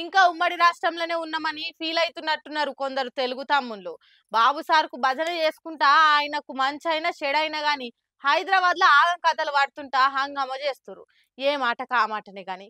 ఇంకా ఉమ్మడి రాష్ట్రంలోనే ఉన్నామని ఫీల్ అవుతున్నట్టున్నారు కొందరు తెలుగు తమ్ముళ్ళు బాబు సార్కు భజన చేసుకుంటా ఆయనకు మంచి అయినా చెడైనా గాని హైదరాబాద్ లో ఆగం కథలు పడుతుంటా హంగమ చేస్తురు ఏ మాట కామాటనే గాని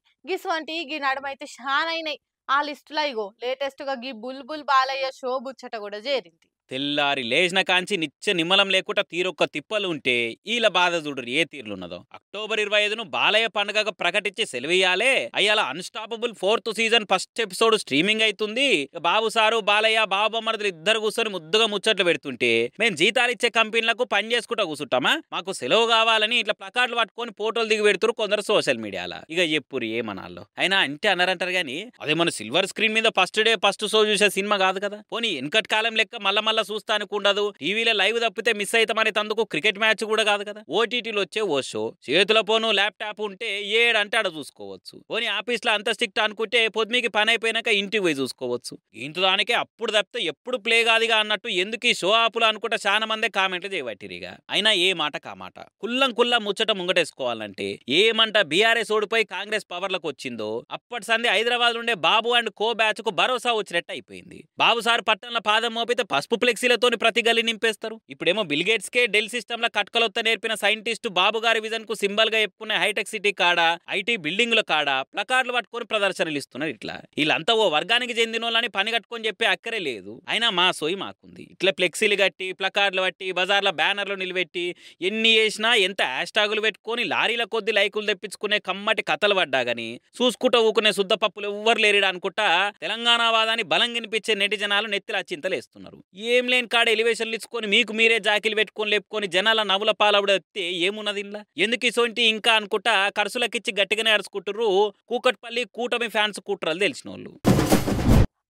వంటి గీ నడమైతే షాన్ అయినాయి ఆ లిస్టులో ఇగో లేటెస్ట్ గా గీ బుల్బుల్ బాలయ్య షో బుచ్చట కూడా చేరింది తెల్లారి లేచిన కాంచి నిత్య నిమ్మలం లేకుండా తీరొక్క తిప్పలు ఉంటే ఈల బాధ చూడరు ఏ తీరులున్నదో అక్టోబర్ ఇరవై ఐదును బాలయ్య పండుగగా ప్రకటించి సెలవేయాలే అయ్యాల unstoppable fourth season first episode streaming అవుతుంది బాబు సారు బాలయ్య బాబు అమ్మరదులు ఇద్దరు కూర్చొని ముద్దుగా ముచ్చట్లు పెడుతుంటే మేము జీతాలు ఇచ్చే కంపెనీలకు పని చేసుకుంటా కూర్చుంటామా మాకు సెలవు కావాలని ఇట్లా ప్లకార్డులు పట్టుకొని ఫోటోలు దిగి పెడుతురు కొందరు సోషల్ మీడియాలో ఇక చెప్పురు ఏమనాలో అయినా అంటే అన్నారంటారు కానీ అదే మన సిల్వర్ స్క్రీన్ మీద ఫస్ట్ డే ఫస్ట్ షో చూసే సినిమా కాదు కదా పోనీ ఎనకట్ కాలం లెక్క మళ్ళా వల్ల చూస్తానికి ఉండదు టీవీలో లైవ్ తప్పితే మిస్ అవుతామని తందుకు క్రికెట్ మ్యాచ్ కూడా కాదు కదా ఓటీటీలో వచ్చే ఓ షో చేతుల పోను ల్యాప్టాప్ ఉంటే ఏడంటే ఆడ చూసుకోవచ్చు పోనీ లో అంత స్ట్రిక్ట్ అనుకుంటే పొద్దుమికి పని అయిపోయినాక ఇంటికి పోయి చూసుకోవచ్చు ఇంటి దానికే అప్పుడు తప్పితే ఎప్పుడు ప్లే కాదుగా అన్నట్టు ఎందుకు ఈ షో ఆపులు అనుకుంటే చాలా మందే కామెంట్లు చేయబట్టిరిగా అయినా ఏ మాట కామాట కుల్లం కుల్లం ముచ్చట ముంగటేసుకోవాలంటే ఏమంట బీఆర్ఎస్ ఓడిపోయి కాంగ్రెస్ పవర్ లకు వచ్చిందో అప్పటి సంది హైదరాబాద్ ఉండే బాబు అండ్ కో బ్యాచ్ కు భరోసా వచ్చినట్టు అయిపోయింది బాబు సార్ పట్టణంలో పాదం మోపితే పసుపు ఫ్లెక్సీలతో ప్రతి గల్లి నింపేస్తారు ఇప్పుడేమో బిల్గేట్స్కే డెల్ సిస్టమ్ల కట్కలొత్త నేర్పిన సైంటిస్టు బాబు గారి విజన్ కు సింబల్ గా చెప్పుకునే హైటెక్ సిటీ కాడ ఐటీ బిల్డింగ్ల కాడ ప్లకార్డులు పట్టుకొని ప్రదర్శనలు ఇస్తున్నారు ఇట్లా వీళ్ళంతా ఓ వర్గానికి చెందిన వాళ్ళని పని కట్టుకొని చెప్పే అక్కరే లేదు అయినా మా సోయి మాకుంది ఇట్లా ఫ్లెక్సీలు కట్టి ప్లకార్డులు పట్టి బజార్ల బ్యానర్లు నిలబెట్టి ఎన్ని చేసినా ఎంత హ్యాష్టాగులు పెట్టుకొని లారీల కొద్ది లైకులు తెప్పించుకునే కమ్మటి కథలు పడ్డా గాని చూసుకుంటూ ఊకునే శుద్ధపప్పులు ఎవ్వరు లేరిడా అనుకుంటా తెలంగాణ వాదాన్ని బలం వినిపించే నెటిజనాలు నెత్తిలా చింతలేస్తున్నారు ఏ ఏం లేని కాడ ఎలివేషన్లు ఇచ్చుకొని మీకు మీరే జాకిలు పెట్టుకొని లేపుకొని జనాల నవ్వుల పాలవుడు వస్తే ఏమున్నది ఇలా ఎందుకు ఇసోంటి ఇంకా అనుకుంటా ఖర్చులకిచ్చి గట్టిగానే అరుచుకుంటారు కూకట్పల్లి కూటమి ఫ్యాన్స్ కూట్రాలు తెలిసిన వాళ్ళు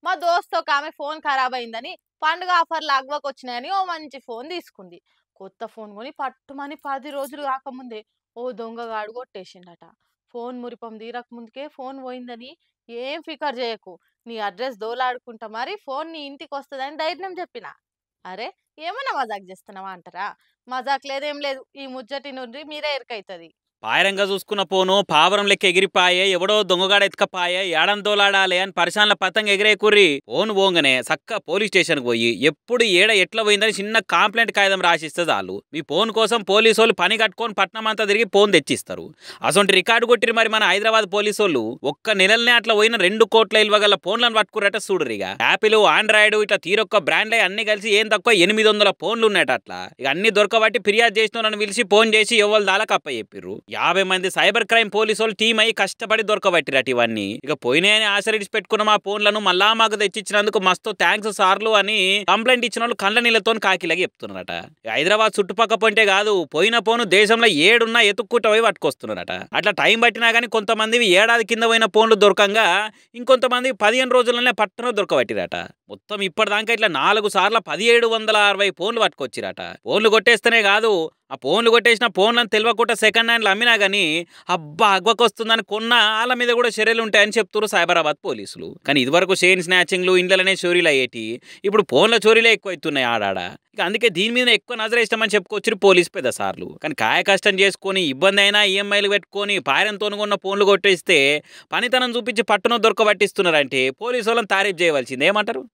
మా దోస్త్ ఒక ఆమె ఫోన్ ఖరాబ్ అయిందని పండుగ ఆఫర్లు అగ్వకు వచ్చినాయని ఓ మంచి ఫోన్ తీసుకుంది కొత్త ఫోన్ కొని పట్టుమని పది రోజులు కాకముందే ఓ దొంగ గాడు కొట్టేసిండట ఫోన్ మురిపం తీరక ముందుకే ఫోన్ పోయిందని ఏం ఫికర్ చేయకు నీ అడ్రస్ దోలాడుకుంటా మరి ఫోన్ నీ ఇంటికి వస్తుందని ధైర్యం చెప్పిన అరే ఏమన్నా మజాక్ చేస్తున్నావా అంటారా మజాక్ లేదేం లేదు ఈ ముజ్జటి నుండి మీరే ఎరకైతుంది పాయరంగా చూసుకున్న పోను పావరం లెక్క ఎగిరిపాయే ఎవడో దొంగగాడ ఎత్తుకపాయే ఏడందోలాడాలే అని పరిశాన్ల పతంగ ఎగిరే కూర్రి ఓను పోంగనే సక్క పోలీస్ స్టేషన్కి పోయి ఎప్పుడు ఏడ ఎట్లా పోయిందని చిన్న కాంప్లైంట్ కాగితం రాసిస్తే చాలు మీ ఫోన్ కోసం పోలీసు వాళ్ళు పని కట్టుకొని పట్నం అంతా తిరిగి ఫోన్ తెచ్చిస్తారు అసొంటి రికార్డు కొట్టిరు మరి మన హైదరాబాద్ పోలీసు వాళ్ళు ఒక్క నెలనే అట్లా పోయిన రెండు కోట్ల ఇల్వగల ఫోన్లను పట్టుకురట చూడరిగా యాపిల్ ఆండ్రాయిడ్ ఇట్లా తీరొక్క బ్రాండ్లే అన్ని కలిసి ఏం తక్కువ ఎనిమిది వందల ఫోన్లు ఉన్నాయట అట్లా ఇక అన్ని దొరకబట్టి ఫిర్యాదు చేసిన పిలిచి ఫోన్ చేసి ఎవరు దాలా కప్ప చెప్పిర్రు యాభై మంది సైబర్ క్రైమ్ పోలీసు వాళ్ళు టీం అయి కష్టపడి దొరకబట్టిరట ఇవన్నీ ఇక పోయినాయని ఆశ్రయించి పెట్టుకున్న మా ఫోన్లను మళ్ళా మాకు తెచ్చిచ్చినందుకు మస్తు థ్యాంక్స్ సార్లు అని కంప్లైంట్ ఇచ్చిన వాళ్ళు కండ్ల నీళ్ళతో కాకిలాగా చెప్తున్నారట హైదరాబాద్ చుట్టుపక్క పొంటే కాదు పోయిన ఫోన్ దేశంలో ఏడున్నా ఎతుక్కుంట పోయి పట్టుకొస్తున్నారట అట్లా టైం పట్టినా కానీ కొంతమంది ఏడాది కింద పోయిన ఫోన్లు దొరకంగా ఇంకొంతమంది పదిహేను రోజులనే పట్టణం దొరకబట్టిరట మొత్తం ఇప్పటిదాకా ఇట్లా నాలుగు సార్లు పదిహేడు వందల అరవై ఫోన్లు పట్టుకొచ్చిరట ఫోన్లు కొట్టేస్తేనే కాదు ఆ ఫోన్లు కొట్టేసిన ఫోన్లను తెలియకుండా సెకండ్ హ్యాండ్లు అమ్మినా కానీ అబ్బా అగ్వకు వస్తుందని కొన్న వాళ్ళ మీద కూడా చర్యలు ఉంటాయని చెప్తారు సైబరాబాద్ పోలీసులు కానీ ఇదివరకు చైన్ స్నాచింగ్లు ఇండ్లనే చోరీలు అయ్యేటి ఇప్పుడు ఫోన్ల చోరీలే ఎక్కువ అవుతున్నాయి ఆడాడ ఇక అందుకే దీని మీద ఎక్కువ నజర ఇష్టమని చెప్పుకొచ్చారు పోలీసు పెద్ద సార్లు కానీ కాయ కష్టం చేసుకొని ఇబ్బంది అయినా ఈఎంఐలు పెట్టుకొని పారంతో ఉన్న ఫోన్లు కొట్టేస్తే పనితనం చూపించి పట్టున దొరకబట్టిస్తున్నారంటే పోలీసు వాళ్ళని తారీఫ్ చేయవలసింది ఏమంటారు